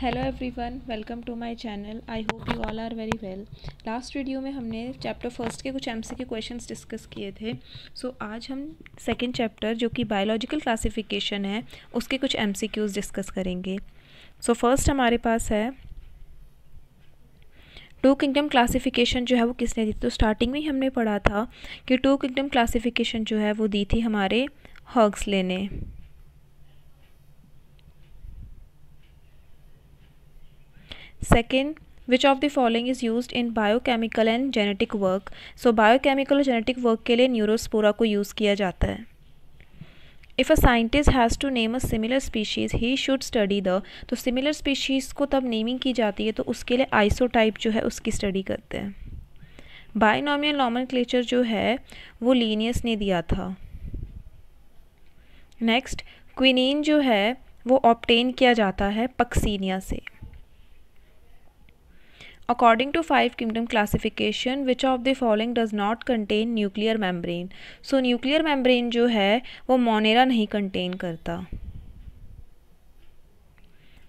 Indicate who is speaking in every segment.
Speaker 1: Hello everyone welcome to my channel I hope you all are very well last video में हमने chapter first के कुछ MC के questions discuss किए थे सो so, आज हम सेकंड चैप्टर जो कि बायोलॉजिकल क्लासिफिकेशन है उसके कुछ एमसीक्यूज डिस्कस करेंगे सो so, फर्स्ट हमारे पास है टू किंगडम क्लासिफिकेशन जो है वो किसने दी तो स्टार्टिंग में ही हमने पढ़ा था कि टू किंगडम क्लासिफिकेशन जो है वो दी थी हमारे हर्ग्सले ने second Second, which of the following is used in biochemical and genetic work? So biochemical और जेनेटिक वर्क के लिए न्यूरोस्पोरा को यूज़ किया जाता है if a scientist has to name a similar species he should study the तो similar species को तब नेमिंग की जाती है तो उसके लिए आइसोटाइप जो है उसकी स्टडी करते हैं नॉमल क्लेचर जो है वो लीनियस ने दिया था नेक्स्ट क्विनीन जो है वो ऑप्टेन किया जाता है पक्सीनिया से According to five kingdom classification, which of the following does not contain nuclear membrane? So nuclear membrane जो है वो मोनेरा नहीं contain करता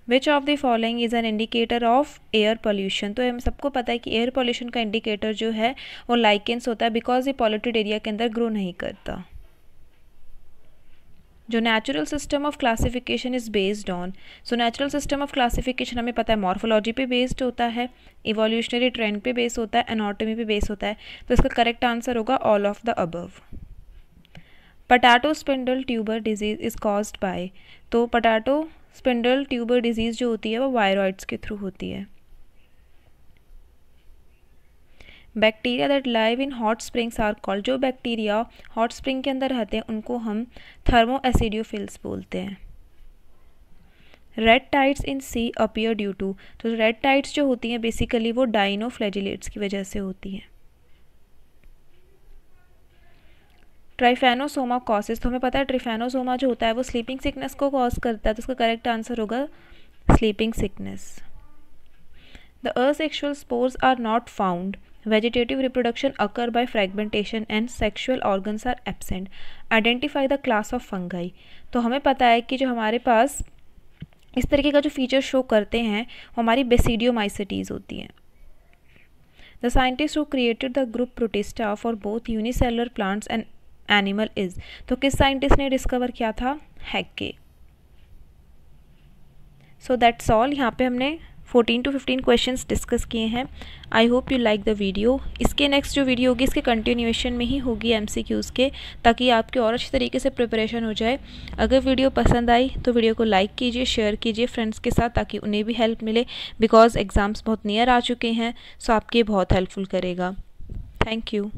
Speaker 1: which of the following is an indicator of air pollution तो हम सबको पता है कि एयर पोल्यूशन का इंडिकेटर जो है वो लाइकेंस होता है बिकॉज ये पॉल्यूटेड एरिया के अंदर ग्रो नहीं करता जो natural system of classification is based on so natural system of classification हमें पता है मॉर्फोलॉजी पे बेस्ड होता है इवोल्यूशनरी ट्रेंड पे बेस्ड होता है एनाटॉमी पे बेस्ड होता है तो इसका करेक्ट आंसर होगा all of the above potato spindle tuber disease is caused by तो पटाटो स्पिंडल ट्यूबर डिजीज़ जो होती है वो वायरॉइड्स के थ्रू होती है bacteria that live in hot springs are called जो बैक्टीरिया हॉट स्प्रिंग के अंदर रहते हैं उनको हम थर्मो एसिडियोफिल्स बोलते हैं red tides in sea appear due to तो रेड टाइड्स जो होती हैं बेसिकली वो डाइनो की वजह से होती हैं ट्राइफेनोसोमा कॉसेज तो हमें पता है ट्रिफेनोसोमा जो होता है वो स्लीपिंग सिकनेस को कॉज करता है तो उसका करेक्ट आंसर होगा sleeping sickness the asexual spores are not found vegetative reproduction occur by fragmentation and sexual organs are absent identify the class of fungi तो हमें पता है कि जो हमारे पास इस तरीके का जो फीचर शो करते हैं हमारी बेसिडियोमाइसिटीज़ होती हैं the scientist who created the group Protista for both unicellular plants and animal is तो किस साइंटिस्ट ने डिस्कवर किया था हैके सो दैट्स ऑल यहाँ पे हमने 14 टू 15 क्वेश्चंस डिस्कस किए हैं I hope you like the video इसके नेक्स्ट जो वीडियो होगी इसके कंटिन्यूएशन में ही होगी एम के ताकि आपके और अच्छे तरीके से प्रिपरेशन हो जाए अगर वीडियो पसंद आई तो वीडियो को लाइक कीजिए शेयर कीजिए फ्रेंड्स के साथ ताकि उन्हें भी हेल्प मिले बिकॉज एग्ज़ाम्स बहुत नियर आ चुके हैं सो आपके बहुत हेल्पफुल करेगा थैंक यू